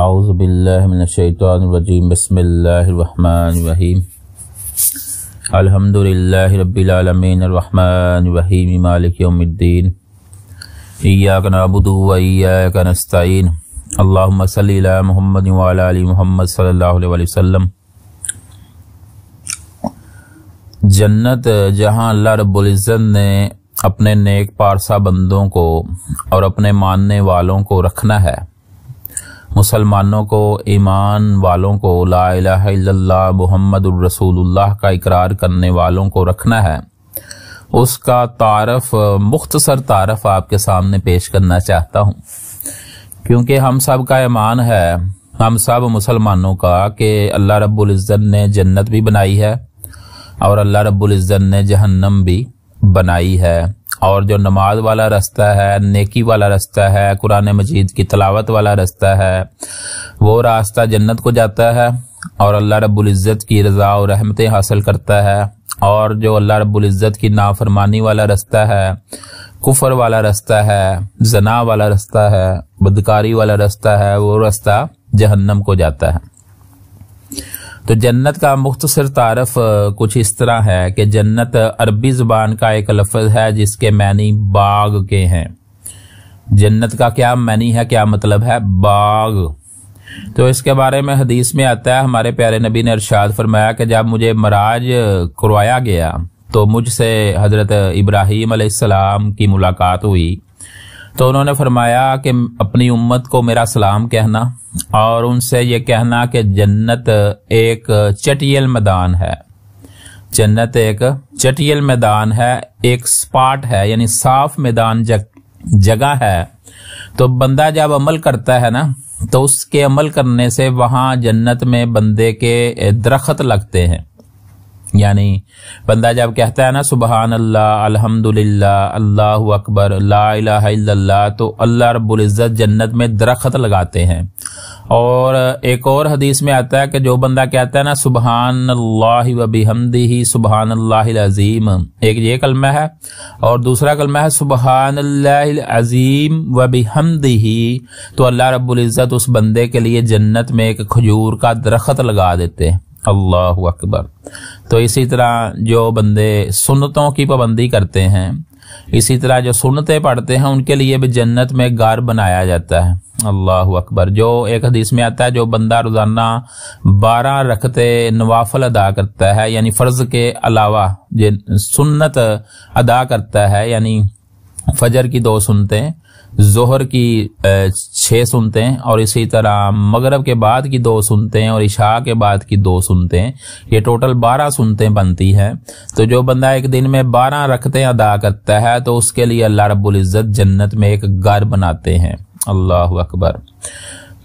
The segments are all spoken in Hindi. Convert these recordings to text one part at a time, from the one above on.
आउज़बिल्लिनशैतरजीम बसमीम अलहमदिल्ला रबीआलमीनरहमानरहीम मालिकद्दीन या कनाबुदूया नस्तीन अल्लाम सल महमद वाली महमद सल्ला वसम जन्नत जहां अल्लाह रब्ज़त ने अपने नेक पारसा बंदों को और अपने मानने वालों को रखना है मुसलमानों को ईमान वालों को ला मोहम्मद रसूलुल्लाह का इकरार करने वालों को रखना है उसका तारफ मुख्तसर तारफ आपके सामने पेश करना चाहता हूँ क्योंकि हम सब का ईमान है हम सब मुसलमानों का कि अल्लाह रब्बुल ने जन्नत भी बनाई है और अल्लाह रब्बुल ने जहन्नम भी बनाई है और जो नमाज वाला रास्ता है नेकी वाला रास्ता है कुरान मजीद की तलावत वाला रास्ता है वो रास्ता जन्नत को जाता है और अल्लाह रब्ज़त की रज़ा और रहमतें हासिल करता है और जो अल्लाह रब्ज़त की नाफरमानी वाला रास्ता है कुफर वाला रास्ता है जना वाला रास्ता है बदकारी वाला रास्ता है वो रास्ता जहन्नम को जाता है तो जन्नत का मुख्तसर तारफ कुछ इस तरह है कि जन्नत अरबी ज़बान का एक लफज है जिसके मैनी बाग के हैं जन्नत का क्या मैनी है क्या मतलब है बाग तो इसके बारे में हदीस में आता है हमारे प्यारे नबी ने अरशाद फरमाया कि जब मुझे मराज करवाया गया तो मुझसे हज़रत इब्राहीम की मुलाकात हुई तो उन्होंने फरमाया कि अपनी उम्मत को मेरा सलाम कहना और उनसे ये कहना कि जन्नत एक चटियल मैदान है जन्नत एक चटियल मैदान है एक स्पाट है यानी साफ मैदान जग जगह है तो बंदा जब अमल करता है ना तो उसके अमल करने से वहाँ जन्नत में बंदे के दरख्त लगते हैं यानी बंदा जब कहता है ना सुबहान अल्लाह अलहमदिल्ला अल्लाह अकबर ला तो अल्लाह रब्ज़त जन्नत में दरख्त लगाते हैं और एक और हदीस में आता है कि जो बंदा कहता है ना सुबहान अल्लाह वबीहमदी सुबहान अल्लाजीम एक ये कलमा है और दूसरा कलमा है सुबहान अल्लाजीम वबीहमदी तो अल्लाह रबुल्ज़त उस बंदे के लिए जन्नत में एक खजूर का दरख्त लगा देते हैं अल्लाह अकबर तो इसी तरह जो बंदे सुन्नतों की पाबंदी करते हैं इसी तरह जो सुनते पढ़ते हैं उनके लिए भी जन्नत में गार बनाया जाता है अल्लाह अकबर जो एक हदीस में आता है जो बंदा रोजाना बारह रखते नवाफल अदा करता है यानी फ़र्ज के अलावा सुन्नत अदा करता है यानी फजर की दो सुनते हैं जोहर की छः सुनते हैं और इसी तरह मगरब के बाद की दो सुनते हैं और इशा के बाद की दो सुनते हैं ये टोटल बारह सुनते बनती हैं तो जो बंदा एक दिन में बारह रखते अदा करता है तो उसके लिए अल्लाह रब्बुल इज़्ज़त जन्नत में एक घर बनाते हैं अल्लाह अकबर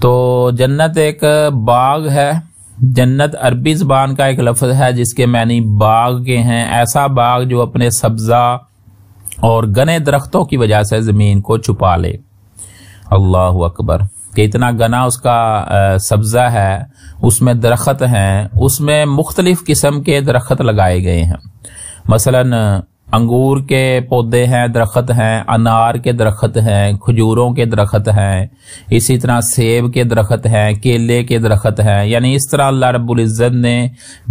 तो जन्नत एक बाग है जन्नत अरबी ज़बान का एक लफ्ज़ है जिसके मैनी बाग के हैं ऐसा बाग जो अपने सब्ज़ा और गने दरख्तों की वजह से ज़मीन को छुपा ले अल्लाह अकबर कि इतना गना उसका सब्ज़ा है उसमें दरख्त हैं उसमें मुख्तलिफ़ किस्म के दरख्त लगाए गए हैं मसलन अंगूर के पौधे हैं दरख्त हैं अनार के दरख्त हैं खजूरों के दरख्त हैं इसी तरह सेब के दरख्त हैं केले के दरख्त हैं यानी इस तरह अल्लाह रब्ज़त ने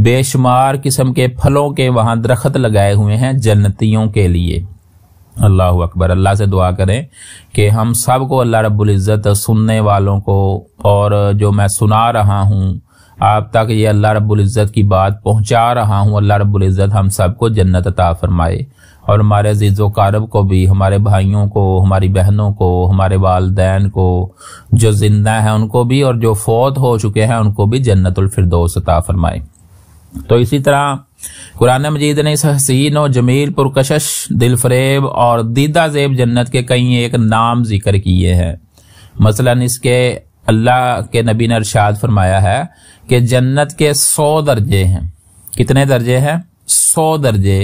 बेशुमार किस्म के फलों के वहाँ दरख्त लगाए हुए हैं जन्नतियों के लिए अल्लाह अकबर अल्लाह से दुआ करें कि हम सब को अल्लाह रबुल्जत सुनने वालों को और जो मैं सुना रहा हूँ आप तक ये अल्लाह रबुल्जत की बात पहुँचा रहा हूँ अल्लाह रब्बुल हम हम सबको जन्नत अता फरमाए और हमारे अजीज़ कारब को भी हमारे भाइयों को हमारी बहनों को हमारे वालदेन को जो ज़िंदा हैं उनको भी और जो फौत हो चुके हैं उनको भी जन्नतफरदोस अता फरमाए तो इसी तरह कुरान मजीद ने इस हसीन और जमील पुरकशश दिलफरेब और दीदा जेब जन्नत के कई एक नाम जिक्र किए हैं मसलन इसके अल्लाह के नबी ने अरशाद फरमाया है कि जन्नत के सौ दर्जे हैं कितने दर्जे हैं सौ दर्जे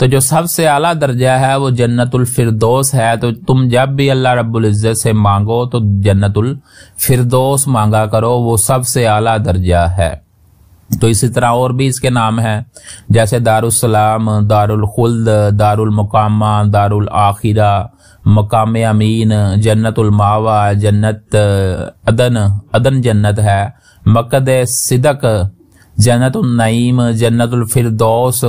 तो जो सबसे आला दर्जा है वो जन्नतुल फिरदौस है तो तुम जब भी अल्लाह रब्बुल इज़्ज़त से मांगो तो जन्नतुल फिरदौस मांगा करो वो सबसे आला दर्जा है तो इसी तरह और भी इसके नाम हैं जैसे दारुसलाम दारुल खुल्द दारुल आखिरा मकाम अमीन जन्नतुलमावा जन्नत अदन अदन जन्नत है मकद सिदक जन्नतुलनईम फिरदौस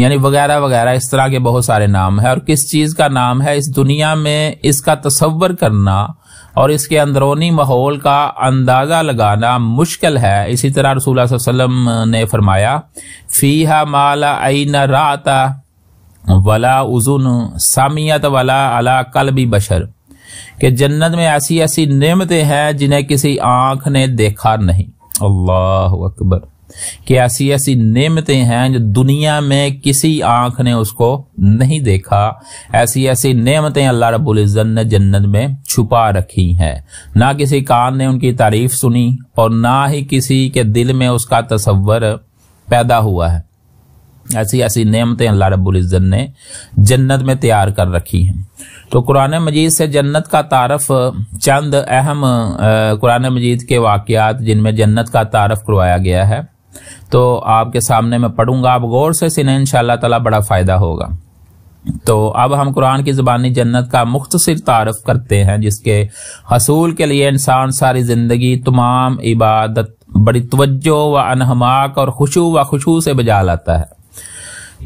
यानी वगैरह वगैरह इस तरह के बहुत सारे नाम है और किस चीज़ का नाम है इस दुनिया में इसका तस्वर करना और इसके अंदरूनी माहौल का अंदाज़ा लगाना मुश्किल है इसी तरह रसूल वसम ने फरमाया फ़ीहा माला न राता वला उजुन सामियत वला अला कल भी बशर कि जन्नत में ऐसी ऐसी नेमतें हैं जिन्हें किसी आंख ने देखा नहीं अल्लाह अकबर कि ऐसी ऐसी नियमतें हैं जो दुनिया में किसी आंख ने उसको नहीं देखा ऐसी ऐसी नियमतें अल्लाह रबुल इज़्ज़त ने जन्नत में छुपा रखी हैं ना किसी कान ने उनकी तारीफ सुनी और ना ही किसी के दिल में उसका तस्वर पैदा हुआ है ऐसी ऐसी नियमतें अल्लाह रबुल इज़्ज़त ने जन्नत में तैयार कर रखी हैं तो कुरान मजीद से जन्नत का तारफ चंद अहम कुरान मजीद के वाक़ात जिनमें जन्नत का तारफ करवाया गया है तो आपके सामने मैं पढ़ूंगा आप गौर से सुने इन तला बड़ा फ़ायदा होगा तो अब हम कुरान की ज़बानी जन्नत का मुख्तर तारफ़ करते हैं जिसके हसूल के लिए इंसान सारी ज़िंदगी तमाम इबादत बड़ी तवज्जो व अनहमाक और खुशू व खुशू से बजा लाता है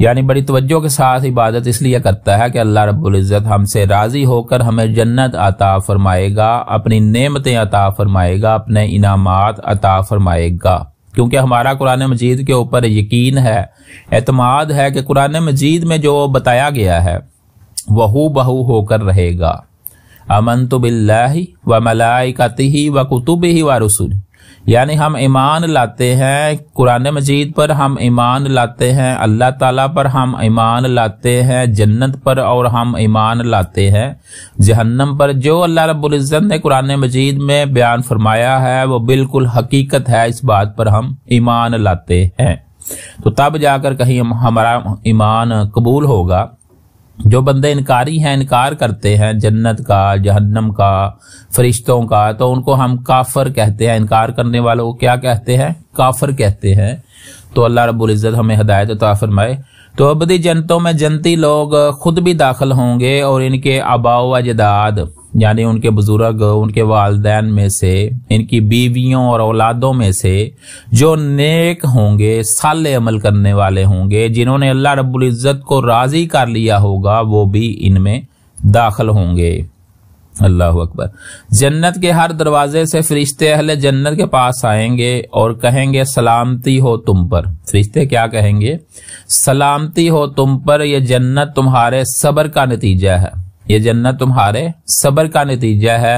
यानी बड़ी तवज्जो के साथ इबादत इसलिए करता है कि अल्लाह रब्ज़त हमसे राज़ी होकर हमें जन्नत अता फरमाएगा अपनी नेमतें अता फरमाएगा अपने इनामात अता फरमाएगा क्योंकि हमारा कुरान मजीद के ऊपर यकीन है एतमाद है कि कुरान मजीद में जो बताया गया है वह बहू होकर रहेगा अमन तो बिल्ला व मलाइकत ही व कुतुब ही व रसूली यानी हम ईमान लाते हैं कुरान मजीद पर हम ईमान लाते हैं अल्लाह ताला पर हम ईमान लाते हैं जन्नत पर और हम ईमान लाते हैं जहन्नम पर जो अल्लाह रब्ज़त ने कुरान मजीद में बयान फरमाया है वो बिल्कुल हकीकत है इस बात पर हम ईमान लाते हैं तो तब जाकर कहीं हमारा ईमान कबूल होगा जो बंदे इनकारी हैं इनकार करते हैं जन्नत का जहन्नम का फरिश्तों का तो उनको हम काफर कहते हैं इनकार करने वालों को क्या कहते हैं काफर कहते हैं तो अल्लाह रब्बुल इज़्ज़त हमें हदायत अता फरमाए तो अबदी जनतों में जनती लोग खुद भी दाखिल होंगे और इनके आबाओ अजदाद यानी उनके बुजुर्ग उनके वालदेन में से इनकी बीवियों और औलादों में से जो नेक होंगे साल अमल करने वाले होंगे जिन्होंने अल्लाह रब्बुल इज़्ज़त को राज़ी कर लिया होगा वो भी इनमें दाखिल होंगे अल्लाह अकबर जन्नत के हर दरवाजे से फरिश्ते अहले जन्नत के पास आएंगे और कहेंगे सलामती हो तुम पर फरिश्ते क्या कहेंगे सलामती हो तुम पर यह जन्नत तुम्हारे सब्र का नतीजा है ये जन्नत तुम्हारे सब्र का नतीजा है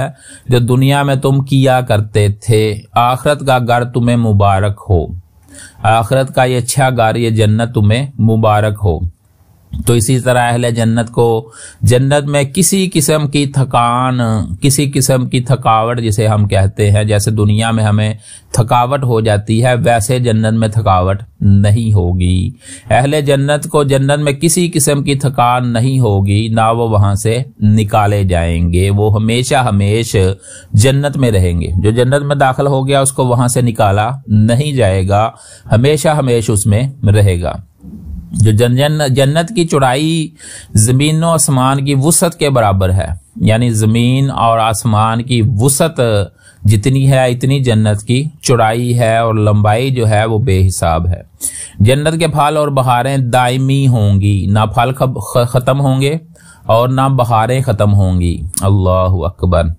जो दुनिया में तुम किया करते थे आखरत का घर तुम्हें मुबारक हो आखरत का ये अच्छा घर ये जन्नत तुम्हें मुबारक हो तो इसी तरह अहले जन्नत को जन्नत में किसी किस्म की थकान किसी किस्म की थकावट जिसे हम कहते हैं जैसे दुनिया में हमें थकावट हो जाती है वैसे जन्नत में थकावट नहीं होगी अहले जन्नत को जन्नत में किसी किस्म की थकान नहीं होगी ना वो वहाँ से निकाले जाएंगे वो हमेशा हमेश जन्नत में रहेंगे जो जन्नत में दाखिल हो गया उसको वहाँ से निकाला नहीं जाएगा हमेशा हमेश उसमें रहेगा जो जन जन्नत की चौड़ाई ज़मीन और आसमान की वसत के बराबर है यानी ज़मीन और आसमान की वसत जितनी है इतनी जन्नत की चौड़ाई है और लंबाई जो है वो बेहिसाब है जन्नत के फल और बहारें दायमी होंगी ना फल ख़त्म होंगे और ना बहारें ख़त्म होंगी अल्लाह अकबर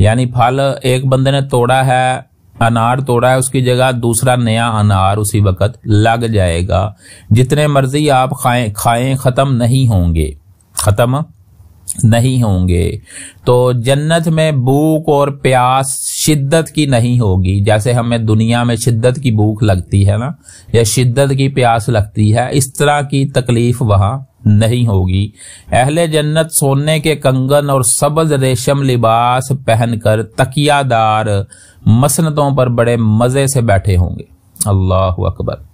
यानी फल एक बंदे ने तोड़ा है अनार तोड़ा है उसकी जगह दूसरा नया अनार उसी वक्त लग जाएगा जितने मर्जी आप खाएं खाएं ख़त्म नहीं होंगे ख़त्म नहीं होंगे तो जन्नत में भूख और प्यास शिद्दत की नहीं होगी जैसे हमें दुनिया में शिद्दत की भूख लगती है ना या शिद्दत की प्यास लगती है इस तरह की तकलीफ वहाँ नहीं होगी अहले जन्नत सोने के कंगन और सबज रेशम लिबास पहनकर तकियादार मसनतों पर बड़े मजे से बैठे होंगे अल्लाह अकबर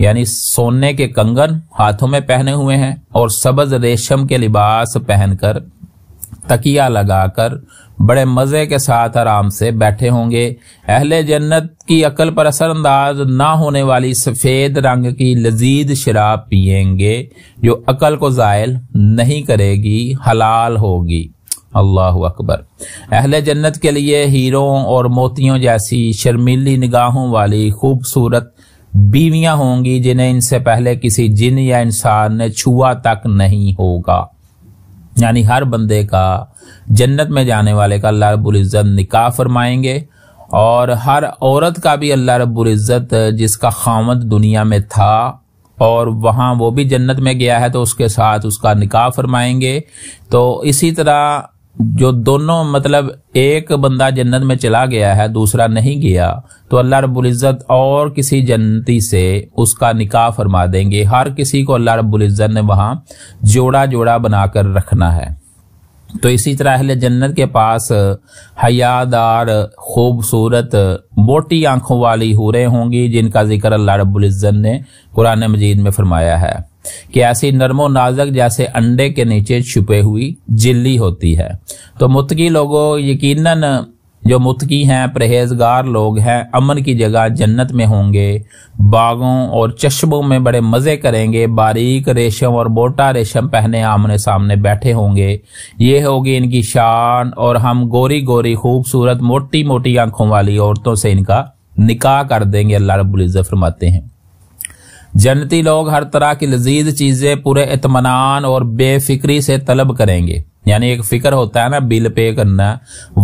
यानी सोने के कंगन हाथों में पहने हुए हैं और सबज रेशम के लिबास पहनकर तकिया लगाकर बड़े मज़े के साथ आराम से बैठे होंगे अहले जन्नत की अकल पर असरअंदाज ना होने वाली सफ़ेद रंग की लजीज शराब पियेंगे जो अकल को ज़ायल नहीं करेगी हलाल होगी अल्लाह अकबर अहले जन्नत के लिए हीरों और मोतियों जैसी शर्मीली निगाहों वाली खूबसूरत बीवियां होंगी जिन्हें इनसे पहले किसी जिन या इंसान ने छुआ तक नहीं होगा यानी हर बंदे का जन्नत में जाने वाले का अल्लाह रब्ज़त निकाह फरमाएंगे और हर औरत का भी अल्लाह रब्ज़त जिसका खामद दुनिया में था और वहाँ वो भी जन्नत में गया है तो उसके साथ उसका निकाह फरमाएंगे तो इसी तरह जो दोनों मतलब एक बंदा जन्नत में चला गया है दूसरा नहीं गया तो अल्लाह रब्बुल इज़्ज़त और किसी जन्नती से उसका निकाह फरमा देंगे हर किसी को अल्लाह रब्बुल इज़्ज़त ने वहाँ जोड़ा जोड़ा बनाकर रखना है तो इसी तरह अहल जन्नत के पास हयादार खूबसूरत मोटी आंखों वाली हूरें होंगी जिनका जिक्र अल्लाह रब्बुल इज़्ज़त ने कुरान मजीद में फरमाया है कि ऐसी नरमो नाजक जैसे अंडे के नीचे छुपे हुई जिल्ली होती है तो मुतकी लोगों यकीनन जो मुतकी हैं परहेजगार लोग हैं अमन की जगह जन्नत में होंगे बागों और चश्मों में बड़े मज़े करेंगे बारीक रेशम और बोटा रेशम पहने आमने सामने बैठे होंगे ये होगी इनकी शान और हम गोरी गोरी खूबसूरत मोटी मोटी आंखों वाली औरतों से इनका निकाह कर देंगे अल्लाह रबुल्ज़त फरमाते हैं जन्नती लोग हर तरह की लजीज चीजें पूरे इतमान और बेफिक्री से तलब करेंगे यानी एक फिक्र होता है ना बिल पे करना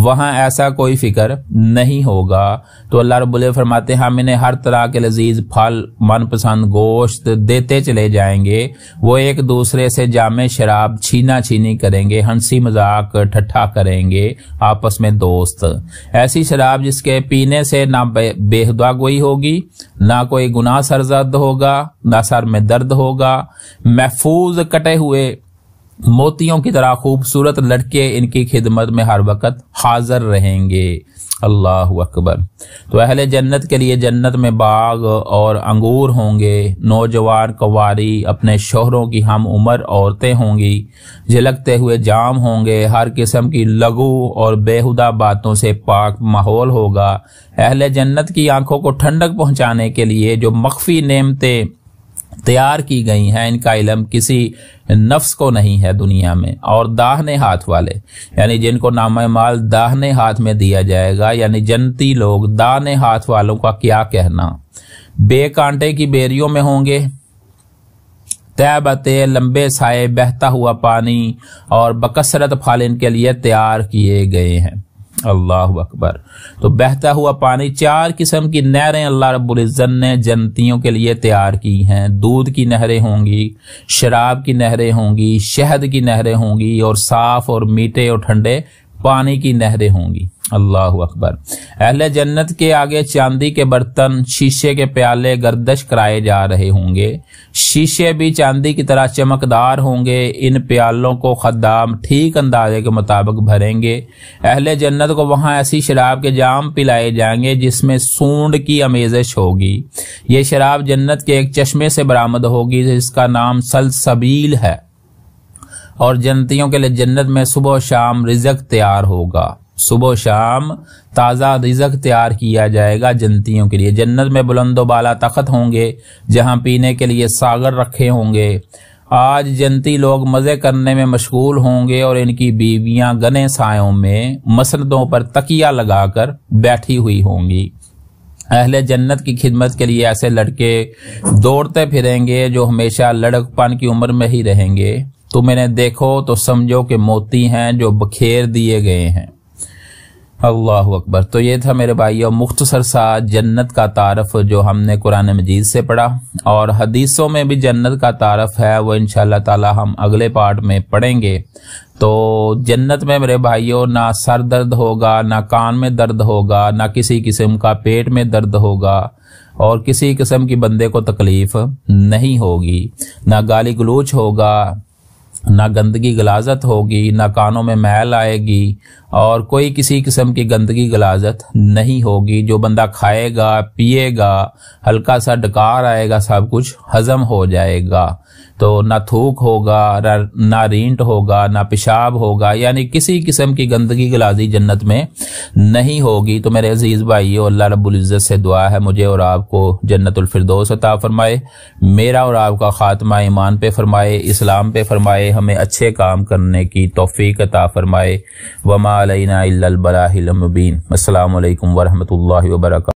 वहां ऐसा कोई फिक्र नहीं होगा तो अल्लाह रबुल फरमाते हम इन्हें हर तरह के लजीज फल मनपसंद गोश्त देते चले जाएंगे वो एक दूसरे से जामे शराब छीना छीनी करेंगे हंसी मजाक ठट्ठा करेंगे आपस में दोस्त ऐसी शराब जिसके पीने से ना बेहदा गोई होगी ना कोई गुनाह सरजद होगा ना सर में दर्द होगा महफूज कटे हुए मोतियों की तरह खूबसूरत लड़के इनकी खिदमत में हर वक्त हाजिर रहेंगे अल्लाह अकबर तो अहले जन्नत के लिए जन्नत में बाग और अंगूर होंगे नौजवान कवारी अपने शोहरों की हम उम्र औरतें होंगी झलकते हुए जाम होंगे हर किस्म की लघु और बेहुदा बातों से पाक माहौल होगा अहले जन्नत की आंखों को ठंडक पहुंचाने के लिए जो मख्फी नेमते तैयार की गई हैं इनका इलम किसी नफ्स को नहीं है दुनिया में और दाहने हाथ वाले यानी जिनको नाम माल दाहने हाथ में दिया जाएगा यानी जनती लोग दाहने हाथ वालों का क्या कहना बेकांटे की बेरियों में होंगे तैबते लंबे साए बहता हुआ पानी और बकसरत फाल इनके लिए तैयार किए गए हैं अल्लाह अकबर तो बहता हुआ पानी चार किस्म की नहरें अल्लाह रब्ज़त ने जनतियों के लिए तैयार की हैं दूध की नहरें होंगी शराब की नहरें होंगी शहद की नहरें होंगी और साफ़ और मीठे और ठंडे पानी की नहरें होंगी अल्लाह अकबर अहल जन्नत के आगे चांदी के बर्तन शीशे के प्याले गर्दश कराए जा रहे होंगे शीशे भी चांदी की तरह चमकदार होंगे इन प्यालों को खदाम ठीक अंदाजे के मुताबिक भरेंगे अहल जन्नत को वहां ऐसी शराब के जाम पिलाए जाएंगे जिसमें सूंड की अमेजश होगी ये शराब जन्नत के एक चश्मे से बरामद होगी जिसका नाम सलसबील है और जन्तियों के लिए जन्नत में सुबह शाम रिजक तैयार होगा सुबह शाम ताज़ा रिजक तैयार किया जाएगा जन्तियों के लिए जन्नत में बुलंदोबाला बाला तख्त होंगे जहाँ पीने के लिए सागर रखे होंगे आज जनती लोग मज़े करने में मशगूल होंगे और इनकी बीवियां गने सायों में मसंदों पर तकिया लगाकर बैठी हुई होंगी अहले जन्नत की खिदमत के लिए ऐसे लड़के दौड़ते फिरेंगे जो हमेशा लड़कपन की उम्र में ही रहेंगे तो इन्हें देखो तो समझो कि मोती हैं जो बखेर दिए गए हैं अल्लाह अकबर तो ये था मेरे भाई और मुख्तसर सा जन्नत का तारफ़ जो हमने कुरान मजीद से पढ़ा और हदीसों में भी जन्नत का तारफ़ है वो इन ताला हम अगले पार्ट में पढ़ेंगे तो जन्नत में मेरे भाइयों ना सर दर्द होगा ना कान में दर्द होगा ना किसी किस्म का पेट में दर्द होगा और किसी किस्म की बंदे को तकलीफ़ नहीं होगी ना गाली गलूच होगा ना गंदगी गलाजत होगी ना कानों में मैल आएगी और कोई किसी किस्म की गंदगी गलाजत नहीं होगी जो बंदा खाएगा पिएगा हल्का सा डकार आएगा सब कुछ हजम हो जाएगा तो ना थूक होगा ना रींट होगा ना पेशाब होगा यानी किसी किस्म की गंदगी गलाजी जन्नत में नहीं होगी तो मेरे अजीज़ भाई अल्लाह रबुल्ज़त से दुआ है मुझे और आपको जन्नतफरदोस अता फरमाए मेरा और आपका ख़ात्मा ईमान पे फरमाए इस्लाम पे फरमाए हमें अच्छे काम करने की तोफ़ी अता फरमाए वमा अलबलाबीन अल्लाम वरहमल वर्क